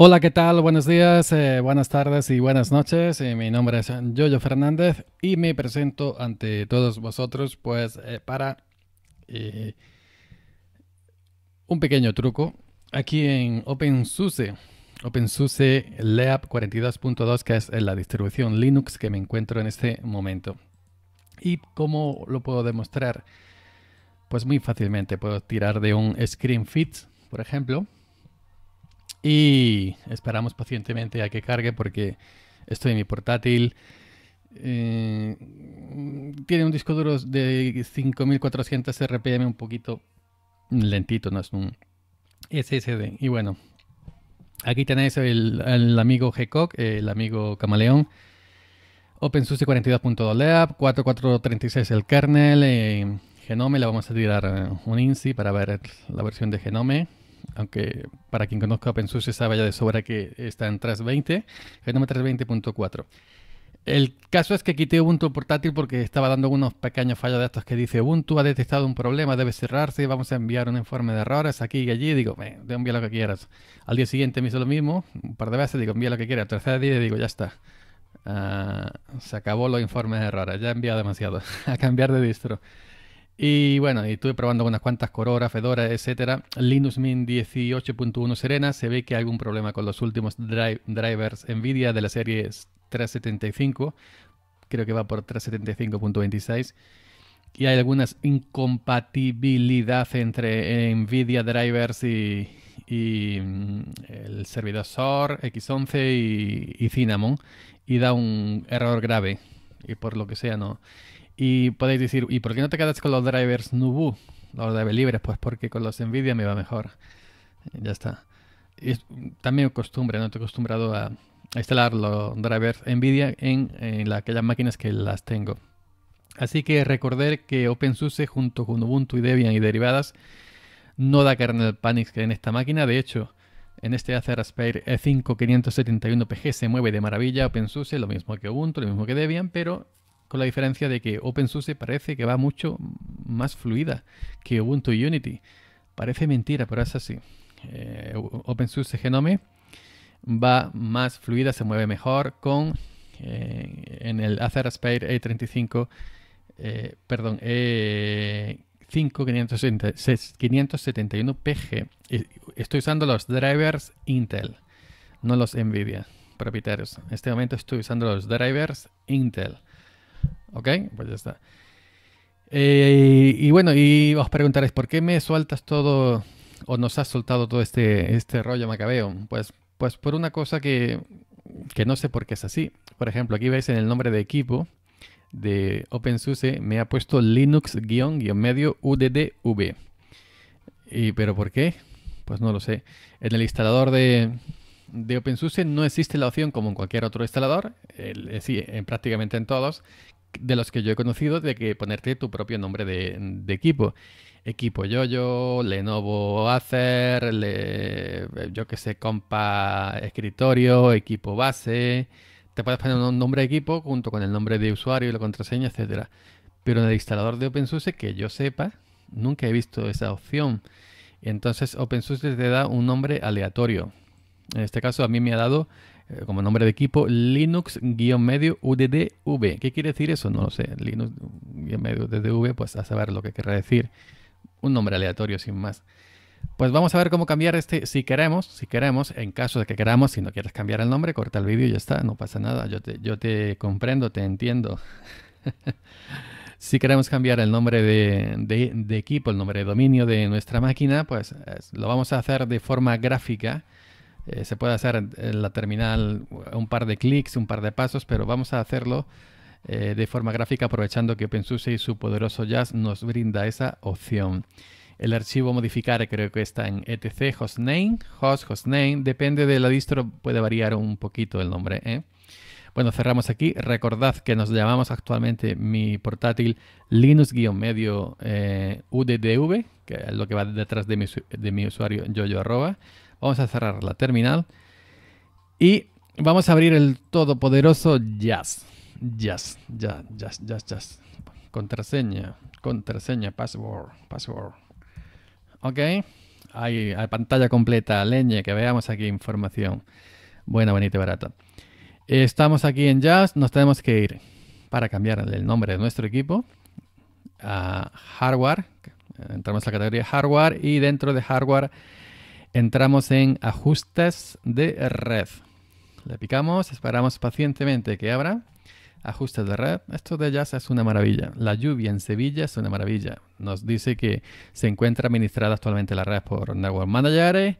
Hola, ¿qué tal? Buenos días, eh, buenas tardes y buenas noches. Eh, mi nombre es Yoyo Fernández y me presento ante todos vosotros pues eh, para un pequeño truco aquí en OpenSUSE. OpenSUSE Leap 42.2 que es la distribución Linux que me encuentro en este momento. ¿Y cómo lo puedo demostrar? Pues muy fácilmente puedo tirar de un screen fit, por ejemplo, y esperamos pacientemente a que cargue porque estoy en mi portátil. Eh, tiene un disco duro de 5400 RPM, un poquito lentito, no es un SSD. Y bueno, aquí tenéis el, amigo hecock el amigo Camaleón. OpenSUSE 42.2 4436 el kernel, eh, Genome, le vamos a tirar eh, un INSI para ver la versión de Genome aunque para quien conozca OpenSUSE sabe ya de sobra que está en Tras 20, genoma El caso es que quité Ubuntu portátil porque estaba dando unos pequeños fallos de datos que dice Ubuntu ha detectado un problema, debe cerrarse, vamos a enviar un informe de errores aquí y allí. Digo, un envía lo que quieras. Al día siguiente me hizo lo mismo, un par de veces, digo, envía lo que quieras. Al tercer día digo, ya está. Ah, se acabó los informes de errores, ya he enviado demasiado. a cambiar de distro. Y bueno, y estuve probando unas cuantas Corora, Fedora, etcétera. Linux Mint 18.1 Serena, se ve que hay algún problema con los últimos drivers NVIDIA de la serie 375. Creo que va por 375.26. Y hay algunas incompatibilidad entre NVIDIA drivers y, mm, el servidor SOR, X11 y, y Cinnamon. Y da un error grave. Y por lo que sea, no. Y podéis decir, ¿y por qué no te quedas con los drivers Nubu? Los drivers libres, pues porque con los Nvidia me va mejor. Eh, ya está. Y es también costumbre, no estoy acostumbrado a, instalar los drivers Nvidia en, aquellas máquinas que las tengo. Así que recordar que OpenSUSE junto con Ubuntu y Debian y derivadas no da kernel panic en esta máquina. De hecho, en este Acer Aspire E5 571 pg se mueve de maravilla OpenSUSE, lo mismo que Ubuntu, lo mismo que Debian, pero con la diferencia de que OpenSUSE parece que va mucho más fluida que Ubuntu Unity. Parece mentira, pero es así. Eh, OpenSUSE Genome va más fluida, se mueve mejor con eh, en el Acer Aspire a 35 perdón, e 571 pg Estoy usando los drivers Intel, no los Nvidia propietarios. En este momento estoy usando los drivers Intel ¿Ok? Pues ya está. Eh, y bueno, y os preguntaréis, ¿por qué me sueltas todo o nos has soltado todo este, este rollo macabeo? Pues, pues por una cosa que, que no sé por qué es así. Por ejemplo, aquí veis en el nombre de equipo de OpenSUSE me ha puesto Linux-medio UDDV. ¿Y pero por qué? Pues no lo sé. En el instalador de, de OpenSUSE no existe la opción como en cualquier otro instalador, eh, sí, en, prácticamente en todos, de los que yo he conocido de que ponerte tu propio nombre de, equipo. Equipo Yoyo, Lenovo Acer, yo que sé, Compa Escritorio, Equipo Base. Te puedes poner un nombre de equipo junto con el nombre de usuario y la contraseña, etcétera. Pero en el instalador de OpenSUSE, que yo sepa, nunca he visto esa opción. Entonces OpenSUSE te da un nombre aleatorio. En este caso a mí me ha dado eh, como nombre de equipo, Linux-medio UDDV. ¿Qué quiere decir eso? No lo sé. Linux-medio UDDV, pues a saber lo que querrá decir. Un nombre aleatorio, sin más. Pues vamos a ver cómo cambiar este, si queremos, si queremos, en caso de que queramos, si no quieres cambiar el nombre, corta el vídeo y ya está, no pasa nada, yo te, yo te comprendo, te entiendo. si queremos cambiar el nombre de, de, equipo, el nombre de dominio de nuestra máquina, pues lo vamos a hacer de forma gráfica eh, se puede hacer en, la terminal un par de clics, un par de pasos, pero vamos a hacerlo eh, de forma gráfica aprovechando que OpenSUSE y su poderoso Jazz nos brinda esa opción. El archivo modificar creo que está en etc hostname, host hostname, depende de la distro, puede variar un poquito el nombre. ¿eh? Bueno, cerramos aquí. Recordad que nos llamamos actualmente mi portátil Linux-medio UDDV, que es lo que va detrás de mi, de mi usuario yoyo Vamos a cerrar la terminal y vamos a abrir el todopoderoso Jazz. Jazz, Jazz, Jazz, Jazz, Jazz. Contraseña, contraseña, password, password. Ok, hay, pantalla completa, leña, que veamos aquí información. Buena, bonita y barata. Estamos aquí en Jazz, nos tenemos que ir para cambiar el nombre de nuestro equipo a hardware. Entramos a la categoría hardware y dentro de hardware entramos en ajustes de red. Le picamos, esperamos pacientemente que abra. Ajustes de red. Esto de Jazz es una maravilla. La lluvia en Sevilla es una maravilla. Nos dice que se encuentra administrada actualmente la red por Network Manager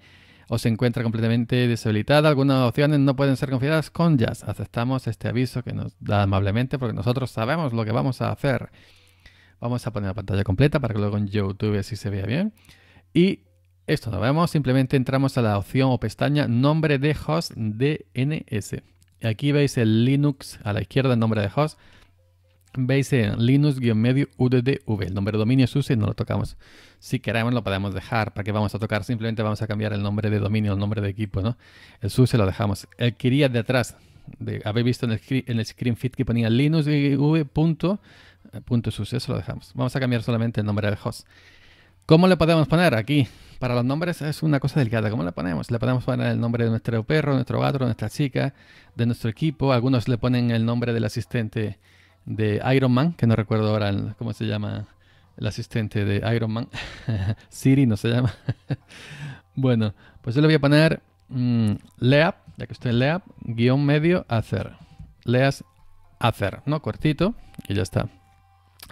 o se encuentra completamente deshabilitada. Algunas opciones no pueden ser confiadas con Jazz. Aceptamos este aviso que nos da amablemente porque nosotros sabemos lo que vamos a hacer. Vamos a poner la pantalla completa para que luego en YouTube sí se vea bien. Y esto lo vemos, simplemente entramos a la opción o pestaña nombre de host DNS. Aquí veis el Linux a la izquierda, el nombre de host. Veis en Linux-medio UDDV. El nombre de dominio es y no lo tocamos. Si queremos lo podemos dejar. ¿Para qué vamos a tocar? Simplemente vamos a cambiar el nombre de dominio, el nombre de equipo, ¿no? El SUSE lo dejamos. El quería de atrás. De, habéis visto en el, screen fit que ponía linux.v.suse, eso lo dejamos. Vamos a cambiar solamente el nombre de host. ¿Cómo le podemos poner aquí? Para los nombres es una cosa delicada. ¿Cómo le ponemos? Le podemos poner el nombre de nuestro perro, nuestro gato, nuestra chica, de nuestro equipo. Algunos le ponen el nombre del asistente de Iron Man, que no recuerdo ahora cómo se llama el asistente de Iron Man. Siri no se llama. bueno, pues yo le voy a poner mm, leap, ya que estoy en leap, guión medio, hacer. Leas hacer, ¿no? Cortito y ya está.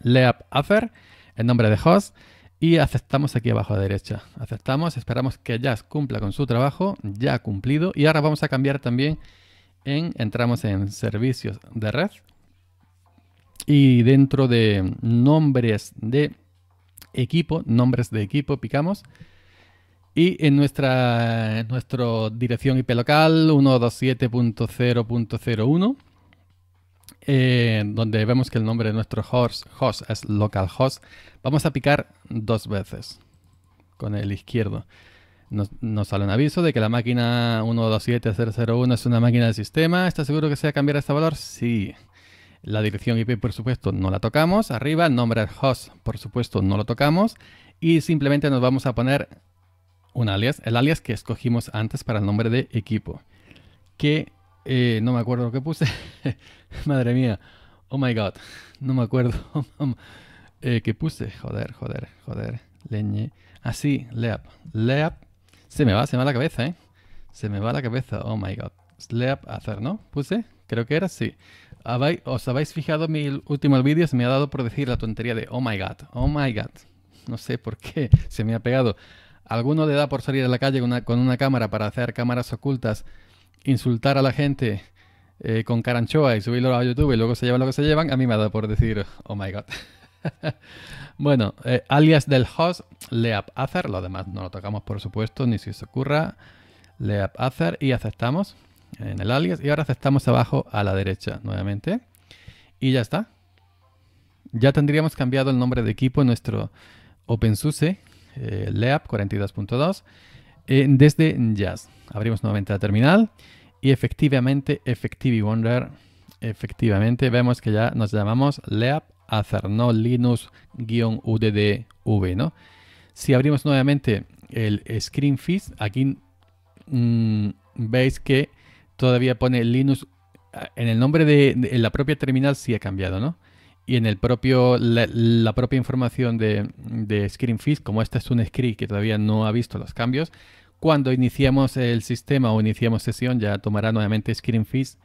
Leap hacer, el nombre de host y aceptamos aquí abajo a la derecha. Aceptamos, esperamos que Jazz cumpla con su trabajo, ya ha cumplido. Y ahora vamos a cambiar también en, entramos en servicios de red y dentro de nombres de equipo, nombres de equipo, picamos. Y en nuestra, dirección IP local 127.0.01 eh, donde vemos que el nombre de nuestro host, host es localhost, vamos a picar dos veces con el izquierdo. Nos, sale un aviso de que la máquina 127001 es una máquina del sistema. ¿Está seguro que se va a cambiar este valor? Sí. La dirección IP, por supuesto, no la tocamos. Arriba, el nombre host, por supuesto, no lo tocamos. Y simplemente nos vamos a poner un alias, el alias que escogimos antes para el nombre de equipo. Que eh, no me acuerdo lo que puse. Madre mía. Oh my god. No me acuerdo. Eh, que puse. Joder, joder, joder. Leñe. Así, ah, leap. Leap. Se me va, se me va la cabeza, ¿eh? Se me va la cabeza. Oh my god. Leap hacer, ¿no? Puse. Creo que era así. ¿Os habéis fijado mi último vídeo? Se me ha dado por decir la tontería de oh my god. Oh my god. No sé por qué se me ha pegado. Alguno le da por salir a la calle con una cámara para hacer cámaras ocultas, insultar a la gente eh, con caranchoa y subirlo a YouTube y luego se llevan lo que se llevan, a mí me ha dado por decir, oh my god. bueno, eh, alias del host, Leap hacer lo demás no lo tocamos por supuesto, ni si se ocurra. Leap hacer y aceptamos en el alias y ahora aceptamos abajo a la derecha nuevamente. Y ya está. Ya tendríamos cambiado el nombre de equipo en nuestro OpenSUSE eh, Leap 42.2 eh, desde Jazz. Abrimos nuevamente la terminal y efectivamente, efectivamente vemos que ya nos llamamos Leap no Linux-UDDV, ¿no? Si abrimos nuevamente el ScreenFish, aquí mm, veis que todavía pone Linux eh, en el nombre de, la propia terminal sí ha cambiado, ¿no? Y en el propio la, propia información de, de ScreenFish, como esta es un script que todavía no ha visto los cambios, cuando iniciamos el sistema o iniciamos sesión, ya tomará nuevamente ScreenFish.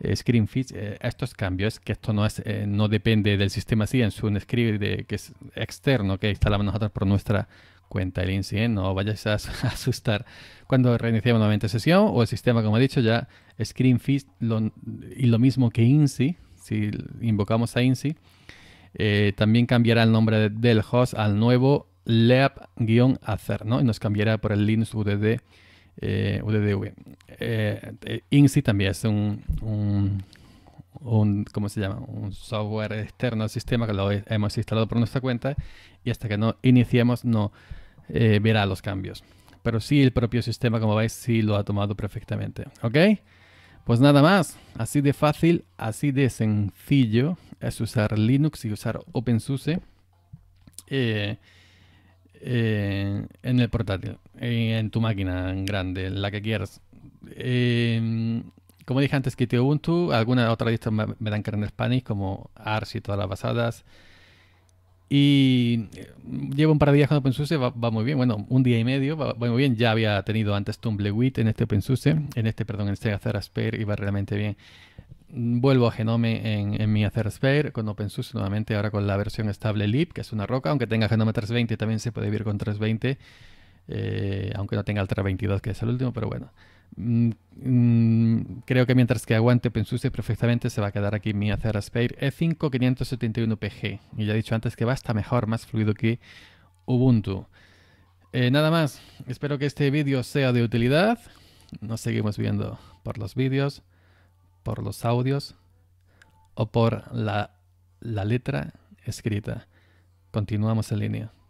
Eh, ScreenFish, eh, estos cambios, que esto no, es, eh, no depende del sistema sí, es un script que es externo que instalamos nosotros por nuestra cuenta el Insi, no vayáis a, asustar. Cuando reiniciamos nuevamente sesión o el sistema, como he dicho, ya ScreenFish y lo mismo que INSI, si invocamos a INSI, también cambiará el nombre del host al nuevo leap-hacer, ¿no? Y nos cambiará por el Linux UDD, eh, UDDV. Eh, eh, INSI también es un, un, ¿cómo se llama? Un software externo al sistema que lo hemos instalado por nuestra cuenta y hasta que no iniciemos no eh, verá los cambios. Pero sí, el propio sistema, como veis, sí lo ha tomado perfectamente, ¿ok? Pues nada más, así de fácil, así de sencillo es usar Linux y usar OpenSUSE. Eh, en el portátil, en tu máquina grande, en la que quieras. Em, como dije antes, quité Ubuntu, algunas otras lista me, dan kernel Spanish, como Ars y todas las basadas. Y eh, llevo un par de días con OpenSUSE, va, muy bien, bueno, un día y medio, va, muy bien. Ya había tenido antes TumbleWit en este OpenSUSE, en este, perdón, en este Azar y iba realmente bien. Vuelvo a Genome en, Mi Acer Spare con OpenSUSE nuevamente, ahora con la versión estable Leap, que es una roca, aunque tenga Genome 320 también se puede vivir con 320, eh, aunque no tenga el 322, que es el último, pero bueno. Mm, mm, creo que mientras que aguante OpenSUSE perfectamente se va a quedar aquí mi Acer Spare e 571 pg y ya he dicho antes que va hasta mejor, más fluido que Ubuntu. Eh, nada más, espero que este vídeo sea de utilidad, nos seguimos viendo por los vídeos por los audios o por la, la letra escrita. Continuamos en línea.